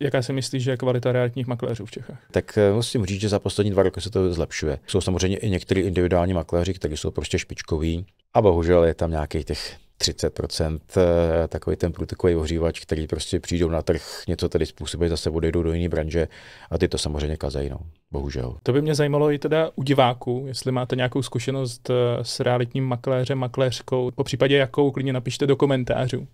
Jaká si myslíš, že je kvalita realitních makléřů v Čechách? Tak eh, musím říct, že za poslední dva roky se to zlepšuje. Jsou samozřejmě i některý individuální makléři, kteří jsou prostě špičkoví a bohužel je tam nějaký těch 30%, eh, takový ten průtokový ohřívač, který prostě přijdou na trh, něco tady způsobí, zase odejdou do jiné branže a ty to samozřejmě kazají, no, bohužel. To by mě zajímalo i teda u diváků, jestli máte nějakou zkušenost eh, s realitním makléřem, makléřkou, po případě jakou klidně napište do komentářů.